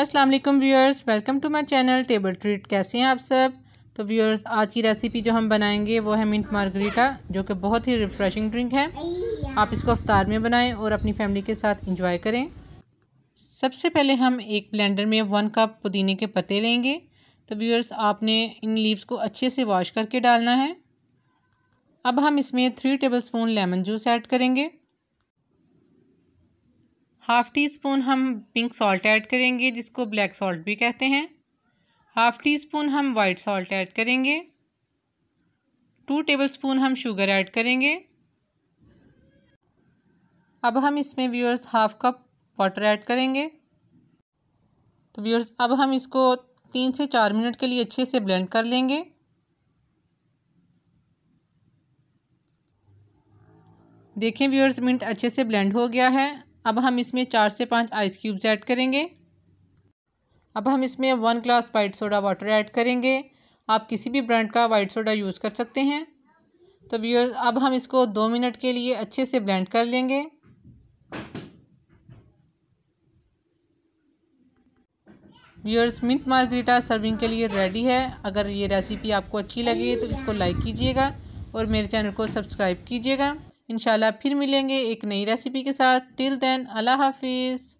अस्सलाम वालेकुम viewers welcome to my channel table treat कैसे हैं आप सब तो व्यूअर्स आज की रेसिपी जो हम बनाएंगे वो है मिंट मार्गरीटा जो कि बहुत ही रिफ़्रेशिंग ड्रिंक है आप इसको अफ्तार में बनाएं और अपनी फैमिली के साथ इंजॉय करें सबसे पहले हम एक ब्लेंडर में वन कप पुदीने के पत्ते लेंगे तो व्यूअर्स आपने इन लीव्स को अच्छे से वॉश करके डालना है अब हम इसमें three tablespoon lemon juice add करेंगे हाफ़ टी स्पून हम पिंक सॉल्ट ऐड करेंगे जिसको ब्लैक सॉल्ट भी कहते हैं हाफ़ टी स्पून हम वाइट सॉल्ट ऐड करेंगे टू टेबल स्पून हम शुगर ऐड करेंगे अब हम इसमें viewers half cup water add करेंगे तो व्यूअर्स अब हम इसको तीन से चार मिनट के लिए अच्छे से ब्लेंड कर लेंगे देखें व्यूअर्स मिनट अच्छे से ब्लेंड हो गया है अब हम इसमें चार से पाँच आइस क्यूब्स ऐड करेंगे अब हम इसमें one glass white soda water add करेंगे आप किसी भी ब्रांड का वाइट सोडा यूज़ कर सकते हैं तो व्यूअर्स अब हम इसको दो मिनट के लिए अच्छे से ब्लेंड कर लेंगे व्यूअर्स मिंट मार्गरीटा सर्विंग के लिए रेडी है अगर ये रेसिपी आपको अच्छी लगी तो इसको लाइक कीजिएगा और मेरे चैनल को सब्सक्राइब कीजिएगा इन फिर मिलेंगे एक नई रेसिपी के साथ टिल देन अल्लाह हाफिज़